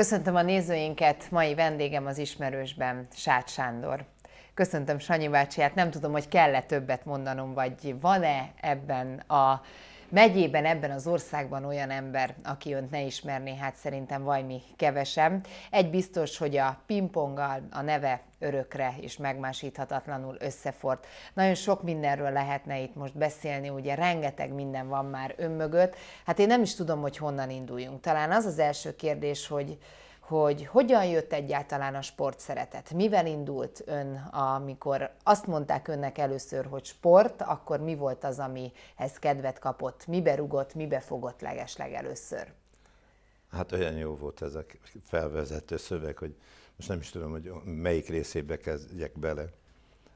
Köszöntöm a nézőinket, mai vendégem az ismerősben, Sát Sándor. Köszöntöm Sanyi bácsiát, nem tudom, hogy kell-e többet mondanom, vagy van-e ebben a megyében, ebben az országban olyan ember, aki önt ne ismerné, hát szerintem vajmi kevesem. Egy biztos, hogy a pingponggal a neve örökre és megmásíthatatlanul összefort. Nagyon sok mindenről lehetne itt most beszélni, ugye rengeteg minden van már önmögött. Hát én nem is tudom, hogy honnan induljunk. Talán az az első kérdés, hogy hogy hogyan jött egyáltalán a sport szeretet, mivel indult ön, amikor azt mondták önnek először, hogy sport, akkor mi volt az, amihez kedvet kapott, mibe rugott, mibe fogott legesleg először? Hát olyan jó volt ez a felvezető szöveg, hogy most nem is tudom, hogy melyik részébe kezdjek bele.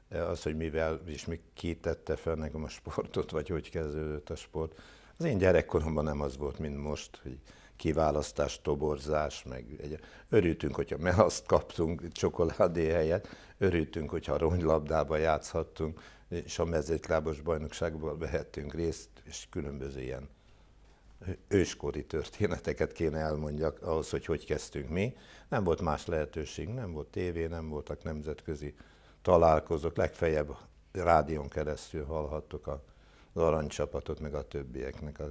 Az, hogy mivel és mi kitette fel nekem a sportot, vagy hogy kezdődött a sport. Az én gyerekkoromban nem az volt, mint most, hogy kiválasztás, toborzás, meg egy, örültünk, hogyha melaszt kaptunk csokoládé helyett, örültünk, hogyha ronylabdába játszhattunk, és a mezőtlábos bajnokságban vehettünk részt, és különböző ilyen őskori történeteket kéne elmondjak ahhoz, hogy hogy kezdtünk mi. Nem volt más lehetőség, nem volt tévé, nem voltak nemzetközi találkozók, legfeljebb rádión keresztül hallhattuk az aranycsapatot, meg a többieknek az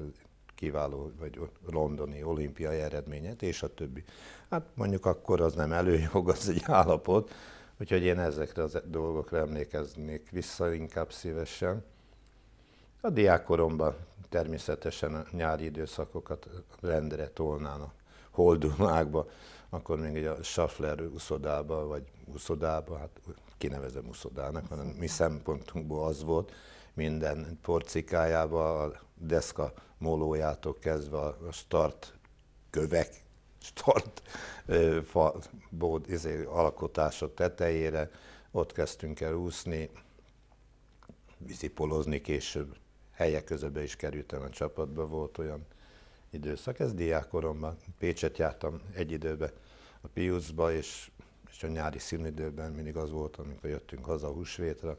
kiváló vagy londoni olimpiai eredményet, és a többi. Hát mondjuk akkor az nem előjog, az egy állapot, úgyhogy én ezekre a dolgokra emlékeznék vissza inkább szívesen. A diákkoromban természetesen a nyári időszakokat rendre tolnának holdulákba, akkor még egy a Schaffler uszodába, vagy uszodába, hát kinevezem uszodának, hanem mi szempontunkból az volt, minden porcikájába, a deszka mólójától kezdve a start kövek, start ö, fa, bód, izé, alkotása tetejére, ott kezdtünk el úszni, vízipolozni később, helyek közöbe is kerültem a csapatba, volt olyan időszak, ez diákkoromban, Pécset jártam egy időben a Piuszba, és, és a nyári színidőben mindig az volt, amikor jöttünk haza a húsvétre,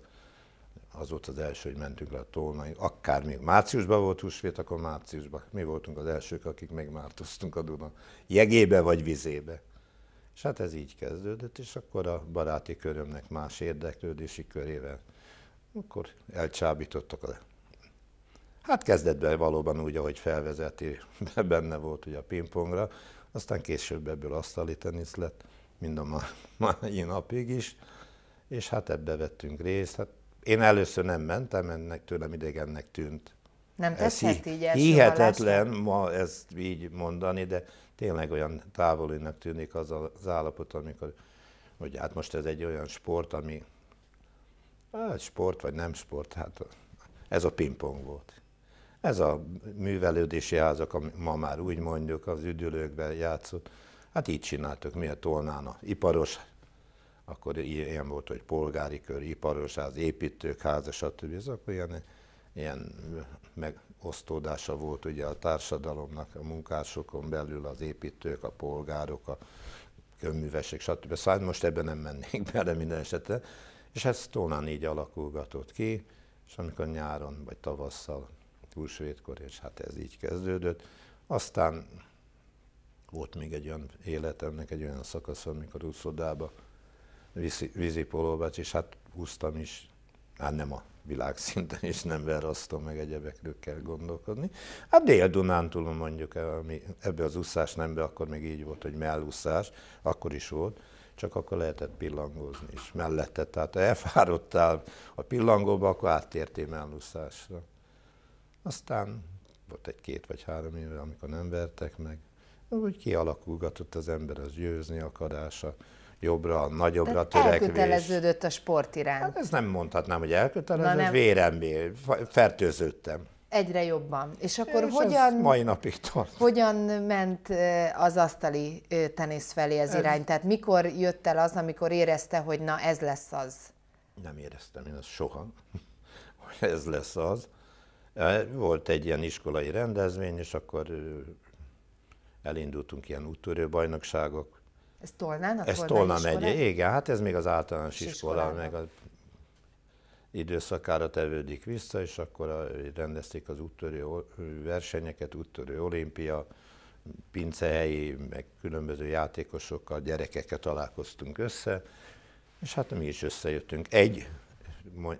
az volt az első, hogy mentünk le a tolnaig, akár még márciusban volt húsvét, akkor márciusban. Mi voltunk az elsők, akik megmártoztunk a Duna jegébe vagy vizébe. És hát ez így kezdődött, és akkor a baráti körömnek más érdeklődési körével, akkor elcsábítottak a Hát kezdetben valóban úgy, ahogy felvezeti, benne volt ugye a pingpongra, aztán később ebből asztali tenisz lett, mind a mai napig is, és hát ebbe vettünk részt, hát én először nem mentem, ennek tőlem idegennek tűnt. Nem teszhet így első Hihetetlen hallásra? ma ezt így mondani, de tényleg olyan távolinak tűnik az az állapot, amikor, hogy hát most ez egy olyan sport, ami hát sport vagy nem sport, hát ez a pingpong volt. Ez a művelődési házak, ami ma már úgy mondjuk, az üdülőkben játszott, hát így csináltuk mi a Tolnán, a iparos akkor ilyen volt, hogy polgári kör, iparos ház építők háza, stb. Ez akkor ilyen, ilyen megosztódása volt ugye a társadalomnak, a munkásokon belül az építők, a polgárok, a köművesek, stb. Szóval hát most ebben nem mennék bele minden esetre. És ez tónán így alakulgatott ki, és amikor nyáron vagy tavasszal, húsvétkor, és hát ez így kezdődött. Aztán volt még egy olyan életemnek egy olyan szakasz, amikor úszodába vízi, vízipolóbát, és hát húztam is, hát nem a világszinten, és nem verrasztom meg egyebekről kell gondolkodni. Hát Dél-Dunántúlon mondjuk, ami ebbe az úszás nembe, akkor még így volt, hogy mellúszás, akkor is volt, csak akkor lehetett pillangozni is mellette. Tehát elfáradtál a pillangóba, akkor áttértél mellúszásra. Aztán volt egy-két vagy három éve, amikor nem vertek meg, úgy kialakulgatott az ember az győzni akarása, jobbra, nagyobbra Tehát törekvés. elköteleződött a sport iránt. Hát ezt nem mondhatnám, hogy elköteleződött, nem... vérembé, fertőződtem. Egyre jobban. És akkor és hogyan... mai napig tart. Hogyan ment az asztali tenisz felé az ez... irány? Tehát mikor jött el az, amikor érezte, hogy na ez lesz az? Nem éreztem én ezt soha, hogy ez lesz az. Volt egy ilyen iskolai rendezvény, és akkor elindultunk ilyen úttörő bajnokságok ez Tolnán? A ez Tolna megye, igen, hát ez még az általános iskola, meg az időszakára tevődik vissza, és akkor rendezték az úttörő versenyeket, úttörő olimpia, pincehelyi, meg különböző játékosokkal, gyerekekkel találkoztunk össze, és hát mi is összejöttünk. Egy,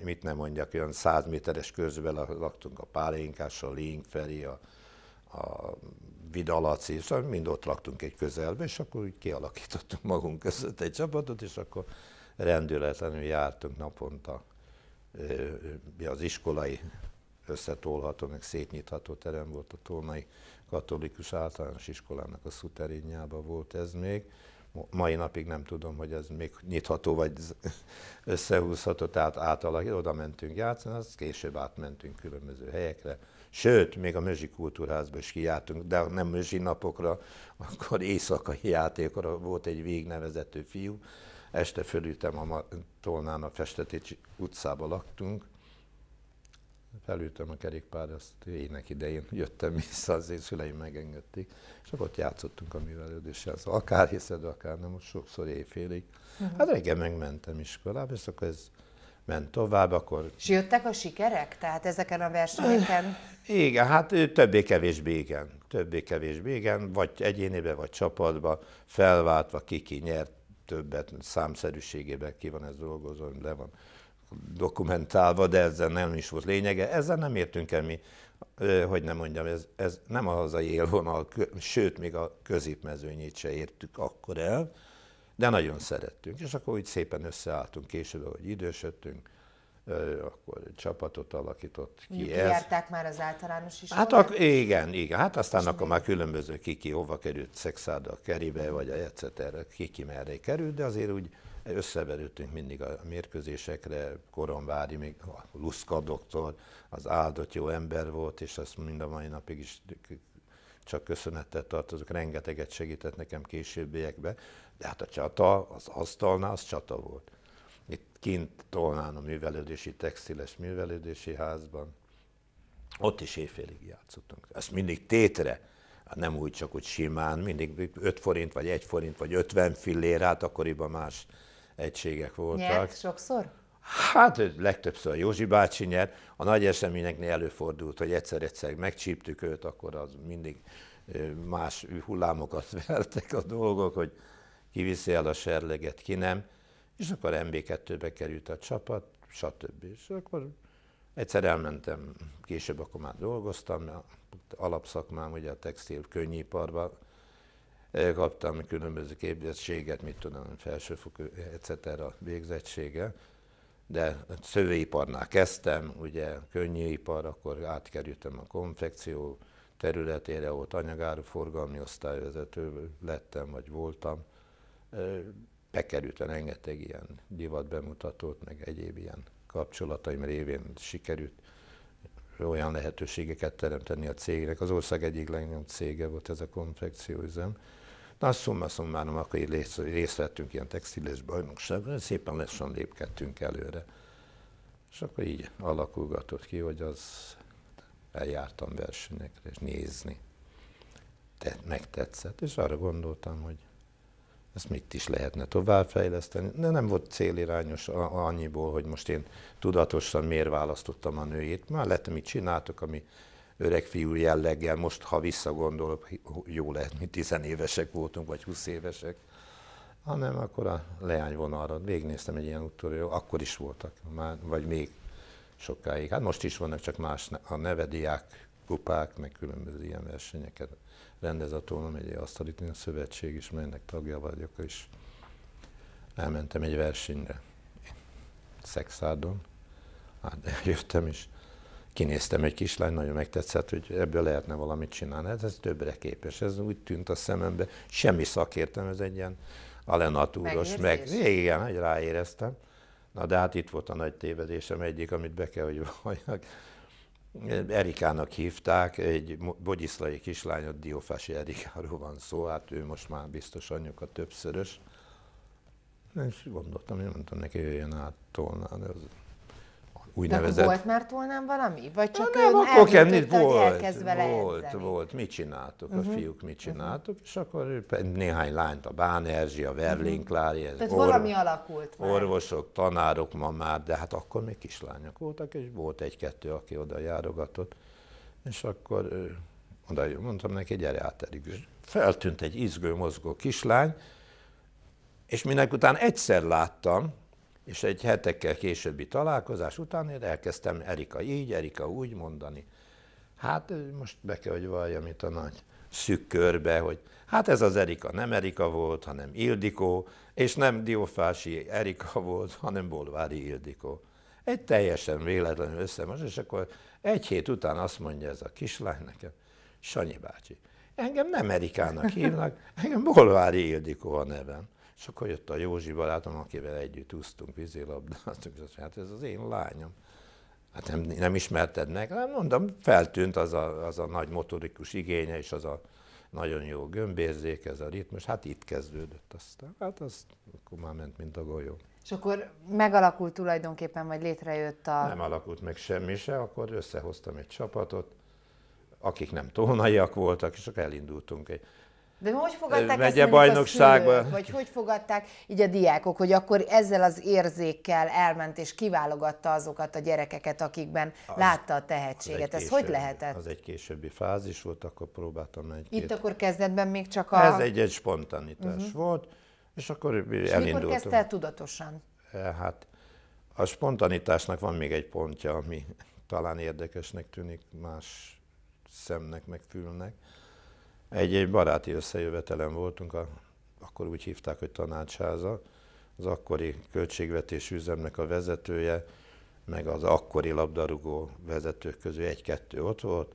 mit nem mondjak, olyan 100 méteres közben laktunk a Pálinkással, Link felé, a a Vidalaci, szóval mind ott laktunk egy közelbe, és akkor úgy kialakítottunk magunk között egy csapatot, és akkor rendületlenül jártunk naponta az iskolai összetolható, meg szétnyitható terem volt a Tolnai Katolikus Általános Iskolának a szuterinjába volt ez még. Mai napig nem tudom, hogy ez még nyitható vagy összehúzható, tehát átalakítva, oda mentünk játszani, azt később átmentünk különböző helyekre, Sőt, még a Mözsi Kultúrházba is kijártunk, de nem Mözsi napokra, akkor éjszakai játékra volt egy végnevezető fiú. Este fölültem a Tolnán a Festetics utcába laktunk, felültem a kerékpár, azt ének idején jöttem vissza, az én szüleim megengedték, és akkor ott játszottunk a művelődéssel. Szóval akár hiszed, akár nem, most sokszor éjfélig. Uh-huh. Hát reggel megmentem iskolába, és akkor ez ment tovább, akkor... És jöttek a sikerek? Tehát ezeken a versenyeken? Igen, hát többé-kevésbé igen. Többé-kevésbé igen, vagy egyénibe, vagy csapatba, felváltva ki ki nyert többet, számszerűségében ki van ez dolgozó, le van dokumentálva, de ezzel nem is volt lényege. Ezzel nem értünk el mi, hogy nem mondjam, ez, ez nem a hazai élvonal, sőt, még a középmezőnyét se értük akkor el de nagyon szerettünk. És akkor úgy szépen összeálltunk később, hogy idősödtünk, akkor egy csapatot alakított ki. Mondjuk ez. már az általános is. Hát ak- igen, igen. Hát aztán és akkor mi? már különböző kiki hova került, Szexáda a Keribe, vagy a Eceterre, kiki merre került, de azért úgy összeverültünk mindig a mérkőzésekre, koronvári, még a Luszka doktor, az áldott jó ember volt, és azt mind a mai napig is csak köszönettel tartozok, rengeteget segített nekem későbbiekbe, de hát a csata, az asztalnál, az csata volt. Itt kint Tolnán a művelődési, textiles művelődési házban, ott is éjfélig játszottunk. Ezt mindig tétre, hát nem úgy csak úgy simán, mindig 5 forint, vagy 1 forint, vagy 50 hát akkoriban más egységek voltak. Nyert sokszor? Hát legtöbbször Józsi bácsi nyer, a nagy eseményeknél előfordult, hogy egyszer-egyszer megcsíptük őt, akkor az mindig más hullámokat vertek a dolgok, hogy kiviszi el a serleget, ki nem, és akkor MB2-be került a csapat, stb. És akkor egyszer elmentem, később akkor már dolgoztam, mert alapszakmám ugye a textil könnyiparban, kaptam különböző képzettséget, mit tudom, felsőfokú etc. a végzettsége, de szövőiparnál kezdtem, ugye könnyűipar, akkor átkerültem a konfekció területére, ott anyagáru forgalmi osztályvezető lettem, vagy voltam. Bekerültem rengeteg ilyen divat bemutatót, meg egyéb ilyen kapcsolataim révén sikerült olyan lehetőségeket teremteni a cégnek. Az ország egyik legnagyobb cége volt ez a konfekcióüzem. Na, szumma már akkor így részt, részt vettünk ilyen textiles bajnokságban, szépen lassan lépkedtünk előre. És akkor így alakulgatott ki, hogy az eljártam versenyekre, és nézni. Te, megtetszett, és arra gondoltam, hogy ezt mit is lehetne továbbfejleszteni. De nem volt célirányos annyiból, hogy most én tudatosan miért választottam a nőjét. Már lett, amit csináltok, ami öreg fiú jelleggel, most ha visszagondolok, jó lehet, mi tizenévesek voltunk, vagy 20 évesek, hanem akkor a leányvonalra végignéztem egy ilyen jó, akkor is voltak, már, vagy még sokáig. Hát most is vannak, csak más a nevediák, kupák, meg különböző ilyen versenyeket rendez a tónom, egy Asztalitin Szövetség is, melynek tagja vagyok, és elmentem egy versenyre Szexárdon, hát jöttem is, kinéztem egy kislány, nagyon megtetszett, hogy ebből lehetne valamit csinálni. Ez, hát ez többre képes, ez úgy tűnt a szemembe, semmi szakértem, ez egy ilyen alenatúros, meg igen, hogy ráéreztem. Na de hát itt volt a nagy tévedésem egyik, amit be kell, hogy valljak. Erikának hívták, egy bogyiszlai kislányot, Diófási Erikáról van szó, hát ő most már biztos anyuka többszörös. És gondoltam, én mondtam neki, jöjjön át tolnán, úgynevezett... De volt már tolnám valami? Vagy csak Na, nem, akkor kenni, volt, volt, volt, volt, mit csináltuk, uh-huh. a mhm. fiúk mit mhm. csináltuk, uh-huh. és akkor néhány lányt, a Bán Erzsi, a uh-huh. Klári, ez Tehát orv... valami alakult már. Orvosok, tanárok ma már, de hát akkor még kislányok voltak, és volt egy-kettő, aki oda járogatott, és akkor oda mondtam neki, gyere át, eddig. Feltűnt egy izgő, mozgó kislány, és minek után egyszer láttam, és egy hetekkel későbbi találkozás után én elkezdtem Erika így, Erika úgy mondani. Hát most be kell, hogy valljam itt a nagy szűk körbe, hogy hát ez az Erika nem Erika volt, hanem Ildikó, és nem Diófási Erika volt, hanem Bolvári Ildikó. Egy teljesen véletlenül összemos, és akkor egy hét után azt mondja ez a kislány nekem, Sanyi bácsi, engem nem Erikának hívnak, engem Bolvári Ildikó a nevem. És akkor jött a Józsi barátom, akivel együtt úsztunk, vízilabdáztunk, és azt mondja, hát ez az én lányom. Hát nem, nem ismerted meg? Hát mondom, feltűnt az a, az a nagy motorikus igénye, és az a nagyon jó gömbérzék, ez a ritmus. Hát itt kezdődött aztán. Hát az akkor már ment, mint a golyó. És akkor megalakult tulajdonképpen, vagy létrejött a... Nem alakult meg semmi se, akkor összehoztam egy csapatot, akik nem tónaiak voltak, és akkor elindultunk egy de hogy fogadták megye bajnokságba. Szülők, vagy hogy fogadták így a diákok, hogy akkor ezzel az érzékkel elment és kiválogatta azokat a gyerekeket, akikben az, látta a tehetséget. Ez hogy lehetett? Az egy későbbi fázis volt, akkor próbáltam egy Itt akkor kezdetben még csak a... Ez egy-egy spontanitás uh-huh. volt, és akkor és elindultam. mikor kezdte tudatosan? E, hát a spontanitásnak van még egy pontja, ami talán érdekesnek tűnik más szemnek, meg fülnek egy, egy baráti összejövetelen voltunk, a, akkor úgy hívták, hogy tanácsháza, az akkori költségvetés üzemnek a vezetője, meg az akkori labdarúgó vezetők közül egy-kettő ott volt,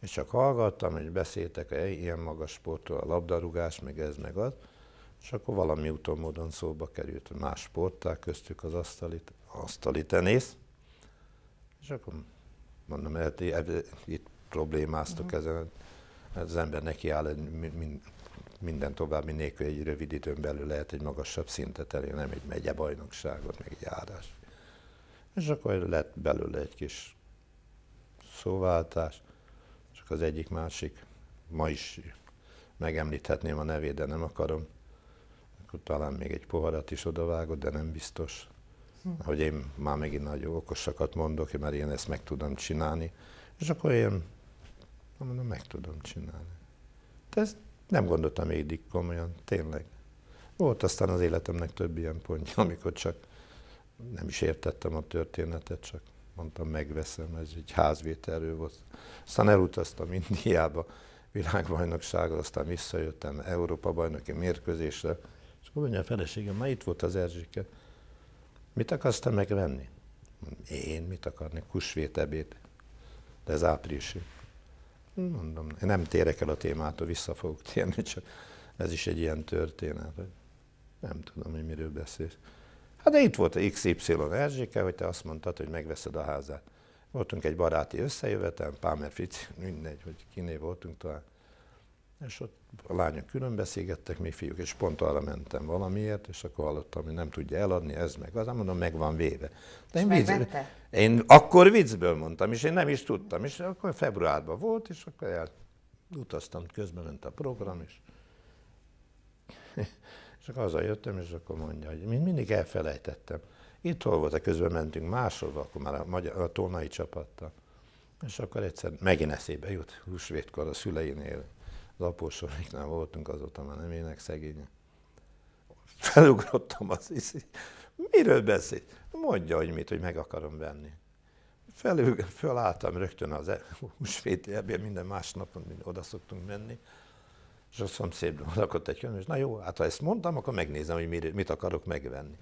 és csak hallgattam, hogy beszéltek, -e, ilyen magas sportról a labdarúgás, meg ez, meg az, és akkor valami úton módon szóba került más sporták, köztük az asztali, asztali tenész, és akkor mondom, hát, itt problémáztok uh-huh. ezen, Hát az ember nekiáll egy minden további nélkül egy rövid időn belül lehet egy magasabb szintet elérni, nem egy bajnokságot, meg egy járás. És akkor lett belőle egy kis szóváltás, és az egyik másik, ma is megemlíthetném a nevét, de nem akarom, akkor talán még egy poharat is odavágott, de nem biztos. Hm. Hogy én már megint nagyon okosakat mondok, mert én ezt meg tudom csinálni. És akkor én Mondom, meg tudom csinálni. De ezt nem gondoltam eddig komolyan, tényleg. Volt aztán az életemnek több ilyen pontja, amikor csak nem is értettem a történetet, csak mondtam, megveszem, ez egy házvételről volt. Aztán elutaztam Indiába, világbajnokságra, aztán visszajöttem Európa bajnoki mérkőzésre, és akkor mondja a feleségem, már itt volt az Erzsike, mit akarsz te megvenni? Én mit akarnék? ebéd? De ez áprilisig. Mondom, nem térek el a témától, vissza fogok térni, csak ez is egy ilyen történet, hogy nem tudom, hogy miről beszélsz. Hát de itt volt a XY Erzséke, hogy te azt mondtad, hogy megveszed a házát. Voltunk egy baráti összejövetel, Pámer Fici, mindegy, hogy kiné voltunk talán és ott a lányok külön beszélgettek, mi fiúk, és pont arra mentem valamiért, és akkor hallottam, hogy nem tudja eladni, ez meg az, hát mondom, meg van véve. De én, vicc, én akkor viccből mondtam, és én nem is tudtam, és akkor februárban volt, és akkor el, utaztam, közben ment a program, és, és akkor hazajöttem, és akkor mondja, hogy mind, mindig elfelejtettem. Itt hol volt, a közben mentünk máshova, akkor már a, magyar, a tónai csapattal. És akkor egyszer megint eszébe jut, húsvétkor a szüleinél, az apósoriknál voltunk, azóta már nem ének szegény. Felugrottam az iszi. Miről beszél? Mondja, hogy mit, hogy meg akarom venni. Felül, fölálltam rögtön az e- húsvéti ebél, minden másnapon mind oda szoktunk menni, és a szomszédban lakott egy könyv, és na jó, hát ha ezt mondtam, akkor megnézem, hogy mit akarok megvenni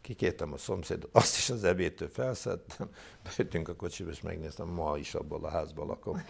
kikértem a szomszédot, azt is az ebédtől felszedtem, bejöttünk a kocsiba, és megnéztem, ma is abból a házban lakom.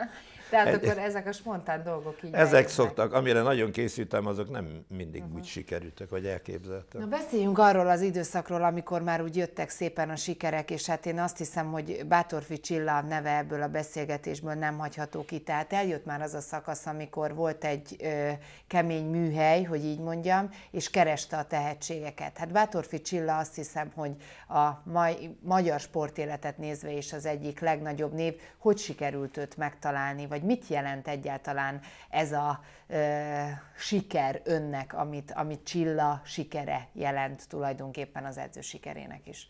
Tehát egy, akkor ezek a spontán dolgok így Ezek eljönnek. szoktak, amire nagyon készültem, azok nem mindig uh-huh. úgy sikerültek, vagy elképzeltem. Na beszéljünk arról az időszakról, amikor már úgy jöttek szépen a sikerek, és hát én azt hiszem, hogy Bátorfi Csilla neve ebből a beszélgetésből nem hagyható ki. Tehát eljött már az a szakasz, amikor volt egy ö, kemény műhely, hogy így mondjam, és kereste a tehetségeket. Hát Bátorfi Csilla azt hiszem, hogy a mai, magyar sportéletet nézve is az egyik legnagyobb név, hogy sikerült őt megtalálni, vagy vagy mit jelent egyáltalán ez a ö, siker önnek, amit, amit Csilla sikere jelent tulajdonképpen az edző sikerének is?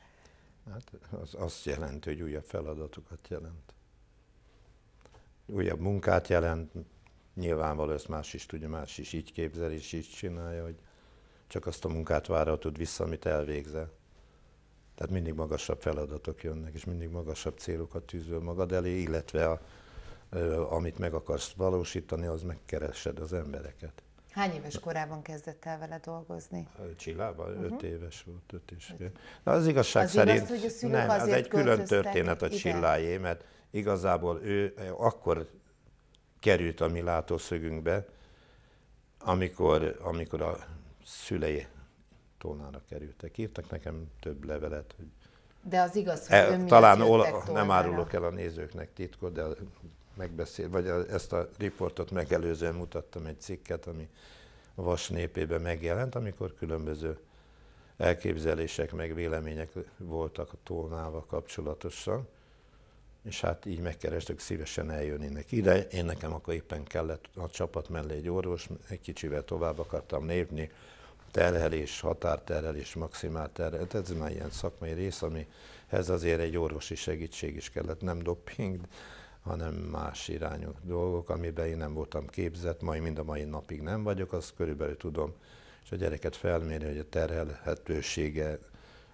Hát az azt jelenti, hogy újabb feladatokat jelent. Újabb munkát jelent, nyilvánvaló ezt más is tudja, más is így képzel és így csinálja, hogy csak azt a munkát várhatod vissza, amit elvégzel. Tehát mindig magasabb feladatok jönnek, és mindig magasabb célokat tűzöl magad elé, illetve a amit meg akarsz valósítani, az megkeresed az embereket. Hány éves korában kezdett el vele dolgozni? Csillában? Uh-huh. Mhm. Öt éves volt, öt és fél. Na az igazság az szerint igaz, hogy a szülők nem, az egy külön történet a Csillájé, mert igazából ő akkor került a mi látószögünkbe, amikor, amikor a szülei tónára kerültek. Írtak nekem több levelet, hogy de az igaz, hogy e, Talán ola, nem árulok el a nézőknek titkot, de megbeszél, vagy ezt a riportot megelőzően mutattam egy cikket, ami a Vas népében megjelent, amikor különböző elképzelések, meg vélemények voltak a tolnával kapcsolatosan, és hát így megkerestük szívesen eljönnének ide. Én nekem akkor éppen kellett a csapat mellé egy orvos, egy kicsivel tovább akartam lépni, terhelés, határterhelés, maximál terhelés, ez már ilyen szakmai rész, amihez azért egy orvosi segítség is kellett, nem doping, hanem más irányú dolgok, amiben én nem voltam képzett, majd mind a mai napig nem vagyok, azt körülbelül tudom. És a gyereket felmérni, hogy a terhelhetősége,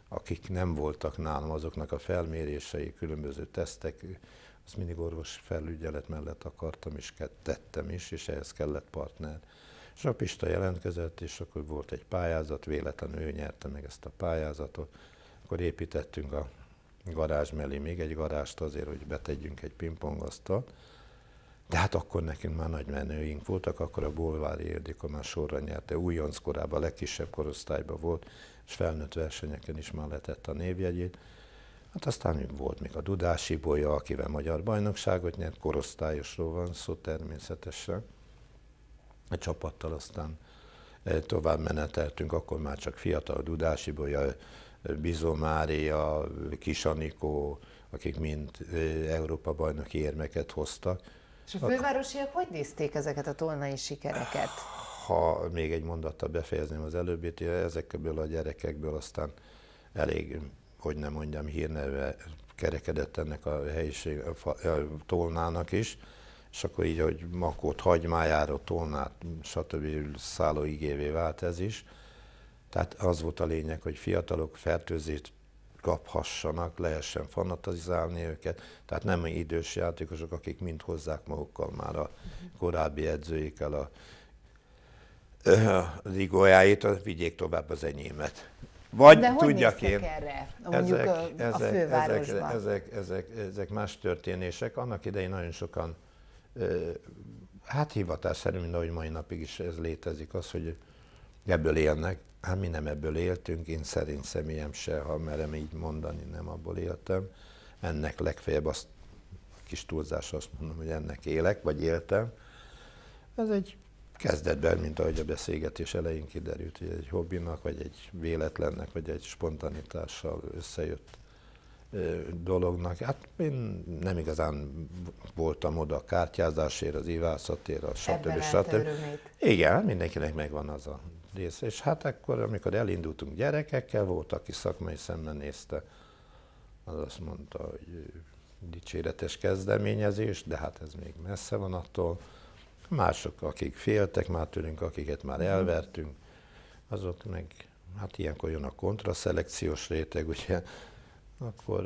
akik nem voltak nálam, azoknak a felmérései, különböző tesztek, azt mindig orvos felügyelet mellett akartam, és tettem is, és ehhez kellett partner. És a Pista jelentkezett, és akkor volt egy pályázat, véletlenül ő nyerte meg ezt a pályázatot, akkor építettünk a garázs mellé még egy garást azért, hogy betegyünk egy pingpongasztalt, de hát akkor nekünk már nagy menőink voltak, akkor a Bolvári Érdika már sorra nyerte, újonc korában, a legkisebb korosztályban volt, és felnőtt versenyeken is már letett a névjegyét. Hát aztán volt még a Dudási Bolya, akivel magyar bajnokságot nyert, korosztályosról van szó természetesen. A csapattal aztán eh, tovább meneteltünk, akkor már csak fiatal Dudási Bolya, Bizó Mária, Kis Anikó, akik mind Európa bajnoki érmeket hoztak. És a fővárosiak hogy nézték ezeket a tolnai sikereket? Ha még egy mondattal befejezném az előbbit, ezekből a gyerekekből aztán elég, hogy nem mondjam, hírneve kerekedett ennek a helyiség, a, a tolnának is, és akkor így, hogy makót, hagymájára, tolnát, stb. szálló igévé vált ez is. Tehát az volt a lényeg, hogy fiatalok fertőzést kaphassanak, lehessen fanatizálni őket. Tehát nem idős játékosok, akik mind hozzák magukkal már a korábbi edzőikkel a rigójáit, vigyék tovább az enyémet. Vagy De hogy tudjak én. erre? ezek, a, ezek, a Ezek, ezek, ezek, ezek más történések. Annak idején nagyon sokan, hát hivatásszerű, mint ahogy mai napig is ez létezik, az, hogy ebből élnek hát mi nem ebből éltünk, én szerint személyem se, ha merem így mondani, nem abból éltem. Ennek legfeljebb azt a kis túlzás azt mondom, hogy ennek élek, vagy éltem. Ez egy kezdetben, mint ahogy a beszélgetés elején kiderült, hogy egy hobbinak, vagy egy véletlennek, vagy egy spontanitással összejött dolognak. Hát én nem igazán voltam oda a kártyázásért, az ivászatért, a stb. stb. stb. Igen, hát mindenkinek megvan az a része. És hát akkor, amikor elindultunk gyerekekkel, volt, aki szakmai szemmel nézte, az azt mondta, hogy dicséretes kezdeményezés, de hát ez még messze van attól. Mások, akik féltek már tőlünk, akiket már mhm. elvertünk, azok meg, hát ilyenkor jön a kontraszelekciós réteg, ugye, akkor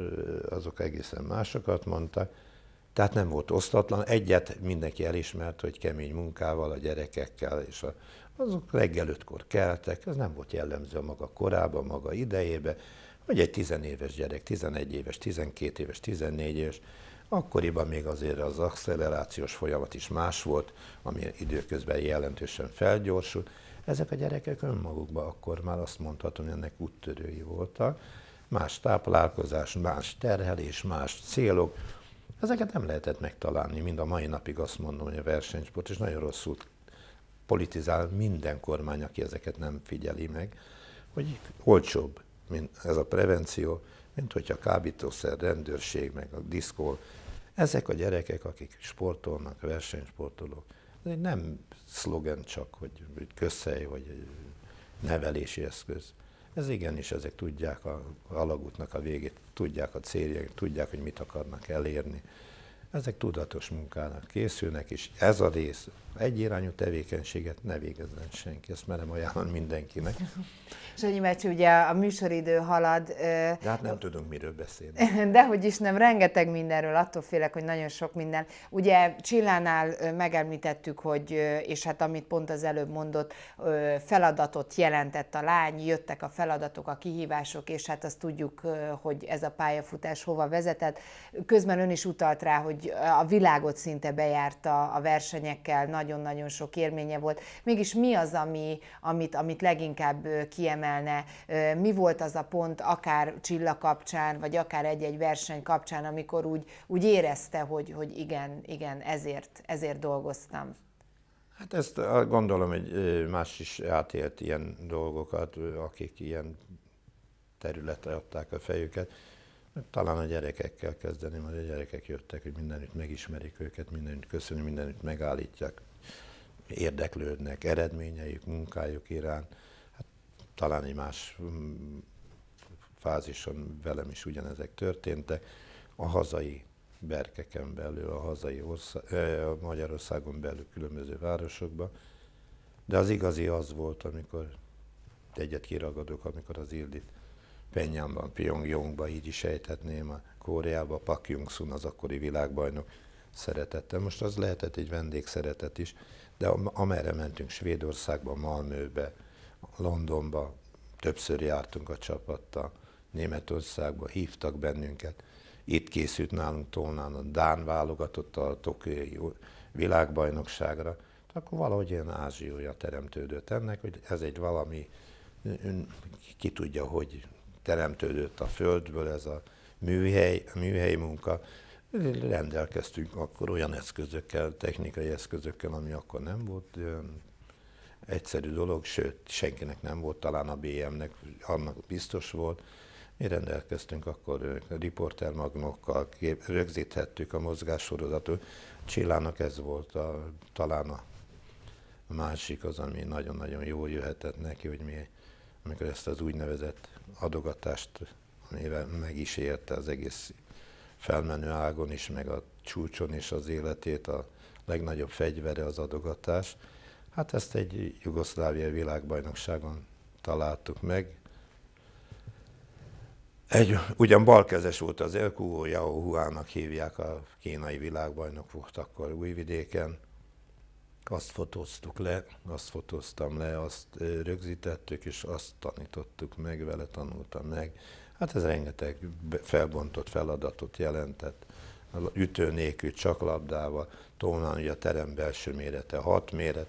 azok egészen másokat mondtak. Tehát nem volt osztatlan, egyet mindenki elismert, hogy kemény munkával, a gyerekekkel és a, azok reggel ötkor keltek, ez nem volt jellemző a maga korában, maga idejébe, hogy egy tizenéves gyerek, 11 éves, 12 éves, 14 éves, akkoriban még azért az accelerációs folyamat is más volt, ami időközben jelentősen felgyorsult. Ezek a gyerekek önmagukban akkor már azt mondhatom, hogy ennek úttörői voltak. Más táplálkozás, más terhelés, más célok, Ezeket nem lehetett megtalálni, mind a mai napig azt mondom, hogy a versenysport, és nagyon rosszul politizál minden kormány, aki ezeket nem figyeli meg, hogy olcsóbb mint ez a prevenció, mint hogyha a kábítószer, rendőrség, meg a diszkó, ezek a gyerekek, akik sportolnak, versenysportolók, ez egy nem szlogen csak, hogy, hogy közhely, vagy nevelési eszköz. Ez igenis, ezek tudják a, a alagútnak a végét, tudják a céljait, tudják, hogy mit akarnak elérni. Ezek tudatos munkának készülnek, és ez a rész egyirányú tevékenységet ne végezzen senki, ezt merem ajánlani mindenkinek. Sanyi Mecsi, ugye a műsoridő halad. De hát nem tudunk miről beszélni. De hogy is nem, rengeteg mindenről, attól félek, hogy nagyon sok minden. Ugye Csillánál megemlítettük, hogy, és hát amit pont az előbb mondott, feladatot jelentett a lány, jöttek a feladatok, a kihívások, és hát azt tudjuk, hogy ez a pályafutás hova vezetett. Közben ön is utalt rá, hogy a világot szinte bejárta a versenyekkel, nagy nagyon-nagyon sok érménye volt. Mégis mi az, ami, amit, amit leginkább kiemelne? Mi volt az a pont, akár Csilla kapcsán, vagy akár egy-egy verseny kapcsán, amikor úgy, úgy érezte, hogy, hogy igen, igen, ezért, ezért dolgoztam? Hát ezt gondolom, hogy más is átélt ilyen dolgokat, akik ilyen területre adták a fejüket. Talán a gyerekekkel kezdeném, hogy a gyerekek jöttek, hogy mindenütt megismerik őket, mindenütt köszönjük, mindenütt megállítják érdeklődnek eredményeik, munkájuk iránt. Hát, talán egy más mm, fázison velem is ugyanezek történtek. A hazai berkeken belül, a hazai ország, Magyarországon belül különböző városokban. De az igazi az volt, amikor egyet kiragadok, amikor az Ildit Penyánban, Pyongyangban, így is ejthetném, a Kóreába, Pak Jung-sun, az akkori világbajnok szeretette. Most az lehetett egy vendégszeretet is, de amerre mentünk Svédországba, Malmöbe, Londonba, többször jártunk a csapattal, Németországba, hívtak bennünket. Itt készült nálunk Tolnán a Dán válogatott a Tokiói világbajnokságra. Akkor valahogy ilyen ázsiója teremtődött ennek, hogy ez egy valami, ki tudja, hogy teremtődött a földből ez a műhely, a műhely munka, rendelkeztünk akkor olyan eszközökkel, technikai eszközökkel, ami akkor nem volt egyszerű dolog, sőt, senkinek nem volt, talán a BM-nek, annak biztos volt. Mi rendelkeztünk akkor riportermagnokkal, rögzíthettük a mozgássorozatot. Csillának ez volt a, talán a másik az, ami nagyon-nagyon jól jöhetett neki, hogy mi, amikor ezt az úgynevezett adogatást, amivel meg is érte az egész felmenő ágon is, meg a csúcson is az életét, a legnagyobb fegyvere az adogatás. Hát ezt egy jugoszláviai világbajnokságon találtuk meg. Egy, ugyan balkezes volt az Elkuo Yao Huának hívják, a kínai világbajnok volt akkor Újvidéken. Azt fotóztuk le, azt fotóztam le, azt rögzítettük, és azt tanítottuk meg, vele tanultam meg Hát ez rengeteg felbontott feladatot jelentett. Ütő nélkül csak labdával, tónán ugye a terem belső mérete 6 méret,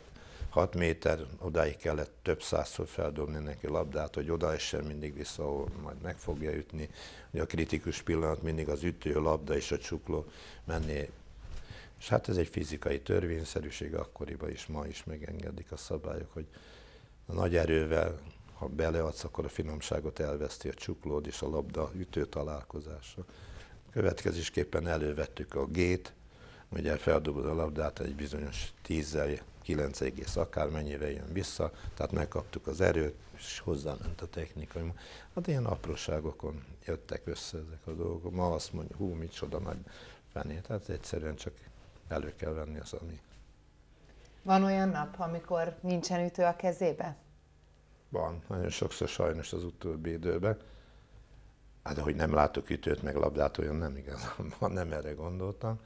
6 méter, odáig kellett több százszor feldobni neki labdát, hogy oda essen mindig vissza, ahol majd meg fogja ütni. Ugye a kritikus pillanat mindig az ütő, a labda és a csukló menné. És hát ez egy fizikai törvényszerűség, akkoriban is, ma is megengedik a szabályok, hogy a nagy erővel ha beleadsz, akkor a finomságot elveszti a csuklód és a labda ütő találkozása. Következésképpen elővettük a gét, ugye feldobod a labdát, egy bizonyos 10-zel, 9 egész akármennyire jön vissza, tehát megkaptuk az erőt, és hozzáment a technikai. Hát ilyen apróságokon jöttek össze ezek a dolgok. Ma azt mondja, hú, micsoda nagy fené. tehát egyszerűen csak elő kell venni az, ami. Van olyan nap, amikor nincsen ütő a kezébe? van, nagyon sokszor sajnos az utóbbi időben. Hát ahogy nem látok ütőt, meg labdát, olyan nem igazán van, nem erre gondoltam.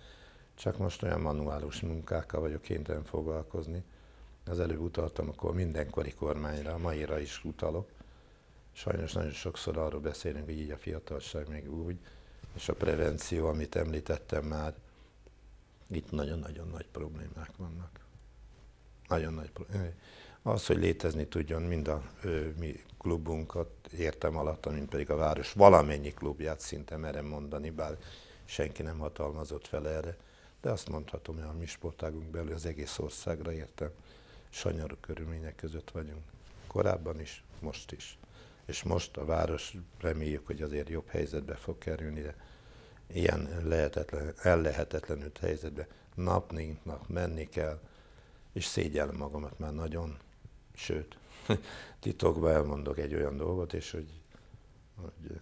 Csak most olyan manuális munkákkal vagyok kénytelen foglalkozni. Az előbb utaltam, akkor mindenkori kormányra, maira is utalok. Sajnos nagyon sokszor arról beszélünk, hogy így a fiatalság még úgy, és a prevenció, amit említettem már, itt nagyon-nagyon nagy problémák vannak. Nagyon nagy problémák az, hogy létezni tudjon mind a ö, mi klubunkat értem alatt, mint pedig a város valamennyi klubját szinte merem mondani, bár senki nem hatalmazott fel erre, de azt mondhatom, hogy a mi sportágunk belül az egész országra értem, sanyarú körülmények között vagyunk. Korábban is, most is. És most a város reméljük, hogy azért jobb helyzetbe fog kerülni, de ilyen lehetetlen, ellehetetlenült helyzetbe nap, nap menni kell, és szégyellem magamat már nagyon, Sőt, titokban elmondok egy olyan dolgot, és hogy, hogy eh,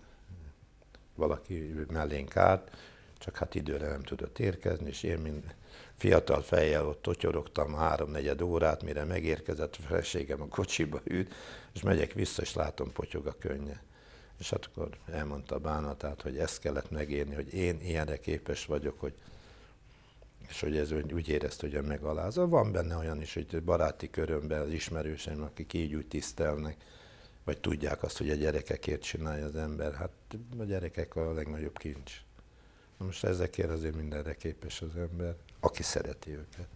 valaki mellénk állt, csak hát időre nem tudott érkezni, és én mind fiatal fejjel ott totyorogtam háromnegyed órát, mire megérkezett a feleségem a kocsiba ült, és megyek vissza, és látom potyog a könnye. És hát akkor elmondta a bánatát, hogy ezt kellett megérni, hogy én ilyenre képes vagyok, hogy és hogy ez úgy érezte, hogy a megalázza. Van benne olyan is, hogy baráti körömben, az ismerőseim, akik így úgy tisztelnek, vagy tudják azt, hogy a gyerekekért csinálja az ember. Hát a gyerekek a legnagyobb kincs. Na most ezekért azért mindenre képes az ember, aki szereti őket.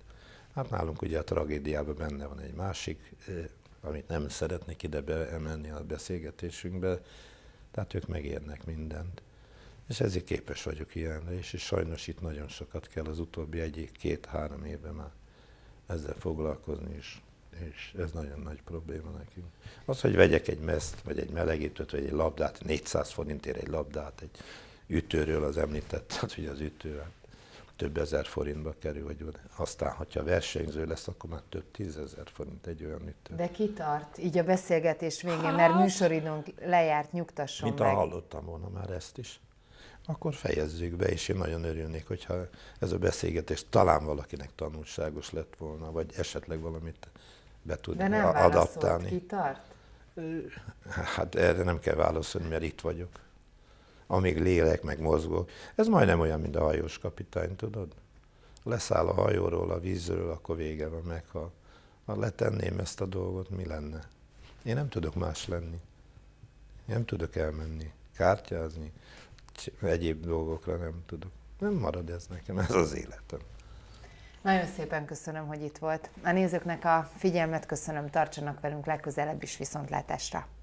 Hát nálunk ugye a tragédiában benne van egy másik, eh, amit nem szeretnék ide beemelni a beszélgetésünkbe, tehát ők megérnek mindent és ezért képes vagyok ilyenre és, és sajnos itt nagyon sokat kell az utóbbi egy-két-három évben már ezzel foglalkozni is, és ez nagyon nagy probléma nekünk. Az, hogy vegyek egy meszt, vagy egy melegítőt, vagy egy labdát, 400 forintért egy labdát, egy ütőről az említett, az, hogy az ütő hát több ezer forintba kerül, vagy aztán, hogyha versenyző lesz, akkor már több tízezer forint egy olyan ütő. De kitart, így a beszélgetés végén, hát, mert műsoridőnk lejárt, nyugtasson Mint meg. hallottam volna már ezt is akkor fejezzük be, és én nagyon örülnék, hogyha ez a beszélgetés talán valakinek tanulságos lett volna, vagy esetleg valamit be tud De nem adaptálni. Ki tart? Hát erre nem kell válaszolni, mert itt vagyok. Amíg lélek, meg mozgok. Ez majdnem olyan, mint a hajós kapitány, tudod? Leszáll a hajóról, a vízről, akkor vége van meg. Ha, ha letenném ezt a dolgot, mi lenne? Én nem tudok más lenni. Én nem tudok elmenni, kártyázni, egyéb dolgokra nem tudok. Nem marad ez nekem, ez az életem. Nagyon szépen köszönöm, hogy itt volt. A nézőknek a figyelmet köszönöm, tartsanak velünk legközelebb is viszontlátásra.